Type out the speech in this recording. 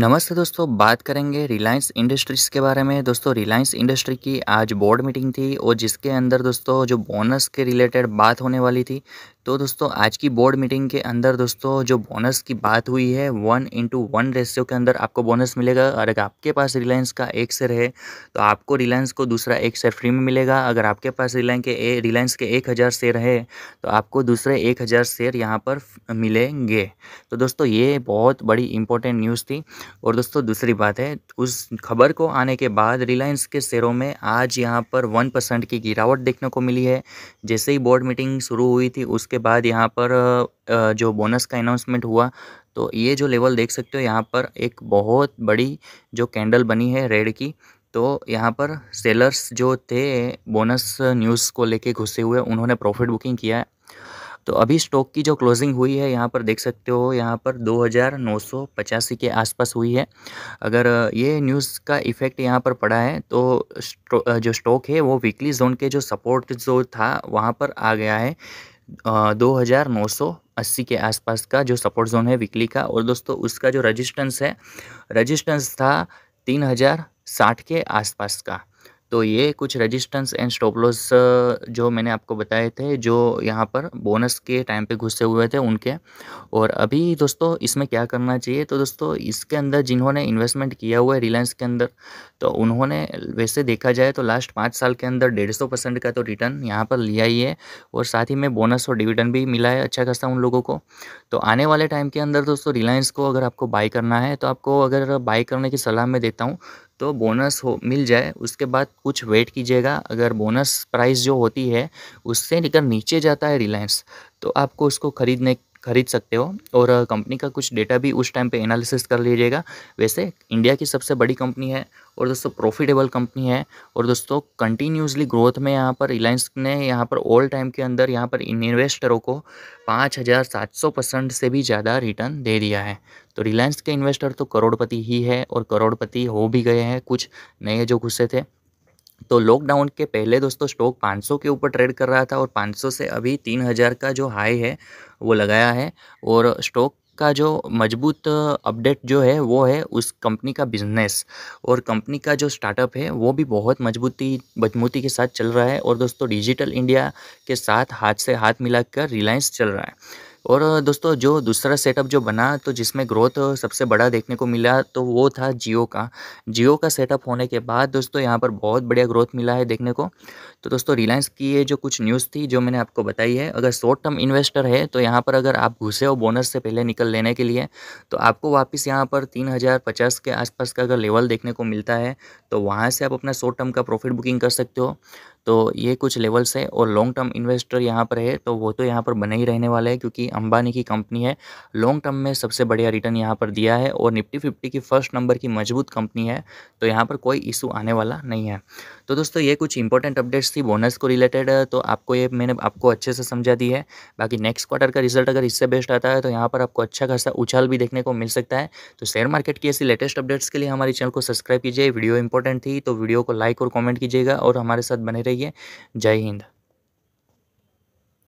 नमस्ते दोस्तों बात करेंगे रिलायंस इंडस्ट्रीज़ के बारे में दोस्तों रिलायंस इंडस्ट्री की आज बोर्ड मीटिंग थी और जिसके अंदर दोस्तों जो बोनस के रिलेटेड बात होने वाली थी तो दोस्तों आज की बोर्ड मीटिंग के अंदर दोस्तों जो बोनस की बात हुई है वन इंटू वन रेशियो के अंदर आपको बोनस मिलेगा और अगर आपके पास रिलायंस का एक शेयर है तो आपको रिलायंस को दूसरा एक शेयर फ्री में मिलेगा अगर आपके पास रिलायंस के रिलायंस के एक हज़ार शेयर है तो आपको दूसरे एक हज़ार शेयर यहाँ पर मिलेंगे तो दोस्तों ये बहुत बड़ी इंपॉर्टेंट न्यूज़ थी और दोस्तों दूसरी बात है उस खबर को आने के बाद रिलायंस के शेयरों में आज यहाँ पर वन परसेंट की गिरावट देखने को मिली है जैसे ही बोर्ड मीटिंग शुरू हुई थी उस उसके बाद यहाँ पर जो बोनस का अनाउंसमेंट हुआ तो ये जो लेवल देख सकते हो यहाँ पर एक बहुत बड़ी जो कैंडल बनी है रेड की तो यहाँ पर सेलर्स जो थे बोनस न्यूज़ को लेके घुसे हुए उन्होंने प्रॉफिट बुकिंग किया है तो अभी स्टॉक की जो क्लोजिंग हुई है यहाँ पर देख सकते हो यहाँ पर दो के आसपास हुई है अगर ये न्यूज़ का इफ़ेक्ट यहाँ पर पड़ा है तो जो स्टॉक है वो वीकली जोन के जो सपोर्ट जो था वहाँ पर आ गया है दो हज़ार नौ सौ अस्सी के आसपास का जो सपोर्ट जोन है वीकली का और दोस्तों उसका जो रजिस्टेंस है रजिस्टेंस था तीन हज़ार साठ के आसपास का तो ये कुछ रेजिस्टेंस एंड स्टॉप लॉस जो मैंने आपको बताए थे जो यहाँ पर बोनस के टाइम पे घुसे हुए थे उनके और अभी दोस्तों इसमें क्या करना चाहिए तो दोस्तों इसके अंदर जिन्होंने इन्वेस्टमेंट किया हुआ है रिलायंस के अंदर तो उन्होंने वैसे देखा जाए तो लास्ट पाँच साल के अंदर डेढ़ सौ परसेंट का तो रिटर्न यहाँ पर लिया ही है और साथ ही में बोनस और डिविडेंड भी मिला है अच्छा खासा उन लोगों को तो आने वाले टाइम के अंदर दोस्तों रिलायंस को अगर आपको बाई करना है तो आपको अगर बाई करने की सलाह मैं देता हूँ तो बोनस हो मिल जाए उसके बाद कुछ वेट कीजिएगा अगर बोनस प्राइस जो होती है उससे निकल नीचे जाता है रिलायंस तो आपको उसको ख़रीदने खरीद सकते हो और कंपनी का कुछ डेटा भी उस टाइम पे एनालिसिस कर लीजिएगा वैसे इंडिया की सबसे बड़ी कंपनी है और दोस्तों प्रॉफिटेबल कंपनी है और दोस्तों कंटिन्यूसली ग्रोथ में यहाँ पर रिलायंस ने यहाँ पर ऑल टाइम के अंदर यहाँ पर इन्वेस्टरों को पाँच हज़ार सात सौ परसेंट से भी ज़्यादा रिटर्न दे दिया है तो रिलायंस के इन्वेस्टर तो करोड़पति ही है और करोड़पति हो भी गए हैं कुछ नए जो घुसे थे तो लॉकडाउन के पहले दोस्तों स्टॉक 500 के ऊपर ट्रेड कर रहा था और 500 से अभी 3000 का जो हाई है वो लगाया है और स्टॉक का जो मजबूत अपडेट uh, जो है वो है उस कंपनी का बिजनेस और कंपनी का जो स्टार्टअप है वो भी बहुत मजबूती मजबूती के साथ चल रहा है और दोस्तों डिजिटल इंडिया के साथ हाथ से हाथ मिलाकर रिलायंस चल रहा है और दोस्तों जो दूसरा सेटअप जो बना तो जिसमें ग्रोथ सबसे बड़ा देखने को मिला तो वो था जियो का जियो का सेटअप होने के बाद दोस्तों यहाँ पर बहुत बढ़िया ग्रोथ मिला है देखने को तो दोस्तों रिलायंस की ये जो कुछ न्यूज़ थी जो मैंने आपको बताई है अगर शॉर्ट टर्म इन्वेस्टर है तो यहाँ पर अगर आप घुसे हो बोनस से पहले निकल लेने के लिए तो आपको वापस यहाँ पर तीन हज़ार पचास के आसपास का अगर लेवल देखने को मिलता है तो वहाँ से आप अपना शॉर्ट टर्म का प्रॉफिट बुकिंग कर सकते हो तो ये कुछ लेवल्स है और लॉन्ग टर्म इन्वेस्टर यहाँ पर है तो वो तो यहाँ पर बने ही रहने वाले हैं क्योंकि अंबानी की कंपनी है लॉन्ग टर्म में सबसे बढ़िया रिटर्न यहाँ पर दिया है और निफ्टी फिफ्टी की फर्स्ट नंबर की मजबूत कंपनी है तो यहाँ पर कोई इशू आने वाला नहीं है तो दोस्तों ये कुछ इंपॉर्टेंट अपडेट्स थी बोनस को रिलेटेड तो आपको ये मैंने आपको अच्छे से समझा दी है बाकी नेक्स्ट क्वार्टर का रिजल्ट अगर इससे बेस्ट आता है तो यहाँ पर आपको अच्छा खासा उछाल भी देखने को मिल सकता है तो शेयर मार्केट की ऐसी लेटेस्ट अपडेट्स के लिए हमारे चैनल को सब्सक्राइब कीजिए वीडियो इंपॉर्टेंट थी तो वीडियो को लाइक और कॉमेंट कीजिएगा और हमारे साथ बने रहिए रहिए जय हिंद